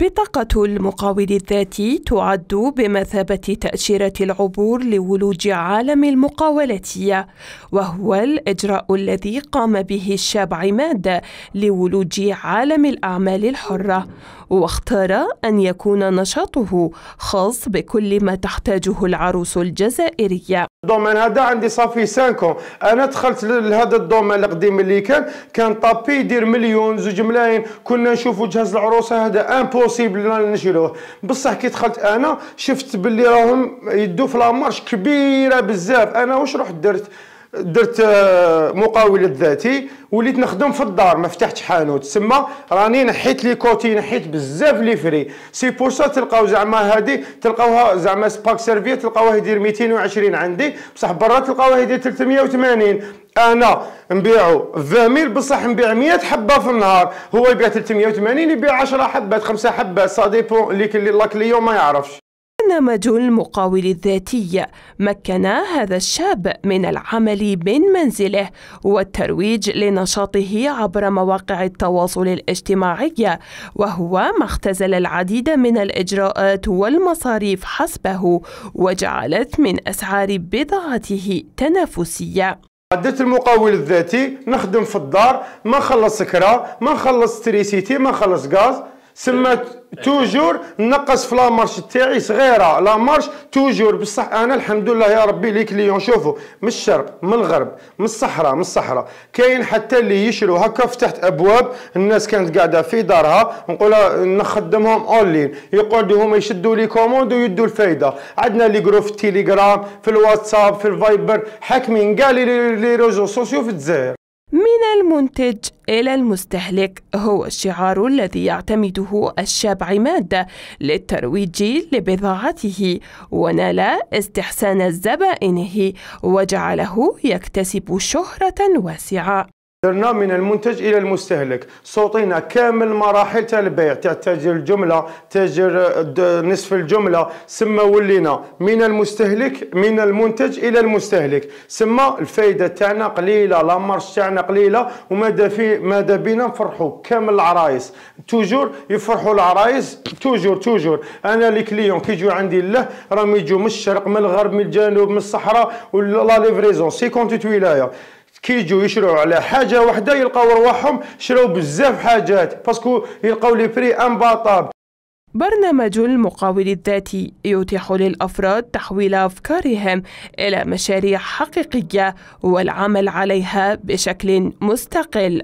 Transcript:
بطاقة المقاول الذاتي تعد بمثابة تأشيرة العبور لولوج عالم المقاولة، وهو الإجراء الذي قام به الشاب عماد لولوج عالم الأعمال الحرة، واختار أن يكون نشاطه خاص بكل ما تحتاجه العروس الجزائرية الدومين هذا عندي صافي سانكو انا دخلت لهذا الدومين القديم اللي كان كان طابي يدير مليون زوج ملايين كنا نشوفوا جهاز العروسه هذا امبوسيبل نشيلوه بصح كي دخلت انا شفت باللي راهم يدوا في لامارش كبيره بزاف انا واش رحت درت درت آه، مقاول ذاتي وليت نخدم في الدار ما فتحتش حانوت تسمى راني نحيت لي كوتي نحيت بزاف لي فري سي بور سا تلقاو زعما هادي تلقاوها زعما سباك سيرفي تلقاوها يدير 220 عندي بصح برا تلقاوها يدير 380 انا نبيعو 20000 بصح نبيع 100 حبه في النهار هو يبيع 380 يبيع 10 حبات 5 حبات سا ديبون اللي لا كليون ما يعرفش برنامج المقاول الذاتي مكن هذا الشاب من العمل من منزله والترويج لنشاطه عبر مواقع التواصل الاجتماعي وهو ما اختزل العديد من الإجراءات والمصاريف حسبه وجعلت من أسعار بضاعته تنافسية عدت المقاول الذاتي نخدم في الدار ما نخلص سكرة ما نخلص تريسيتي ما نخلص غاز سما توجور نقص في لامارش تاعي صغيره لامارش توجور بصح انا الحمد لله يا ربي لي كليون شوفوا من الشرق من الغرب من الصحراء من الصحراء كاين حتى اللي يشرو هكا فتحت ابواب الناس كانت قاعده في دارها نقولها نخدمهم اونلاين يقعدوا هما يشدوا لي كوموند ويدوا الفايده عندنا لي جروب في التليجرام في الواتساب في الفايبر حاكمين كاع لي ريزو سوسيو في الجزائر من المنتج إلى المستهلك هو الشعار الذي يعتمده الشاب عماد للترويج لبضاعته ونال استحسان زبائنه وجعله يكتسب شهرة واسعة درنا من المنتج الى المستهلك صوتينا كامل مراحل تاع البيع تاع تاجر الجمله تاجر نصف الجمله سما ولينا من المستهلك من المنتج الى المستهلك سما الفائده تاعنا قليله لا مارش تاعنا قليله وماذا في ماذا بينا نفرحوا كامل العرايس توجور يفرحوا العرايس توجور توجور انا لي كليون كي يجوا عندي له راهم يجوا من الشرق من الغرب من الجنوب من الصحراء ولا لا ليفريزون 58 ولايه كي يجوا يشروا على حاجه وحده يلقاو رواحهم شراو بزاف حاجات باسكو يلقاو لي بري امباطاب برنامج المقاول الذاتي يتيح للافراد تحويل افكارهم الى مشاريع حقيقيه والعمل عليها بشكل مستقل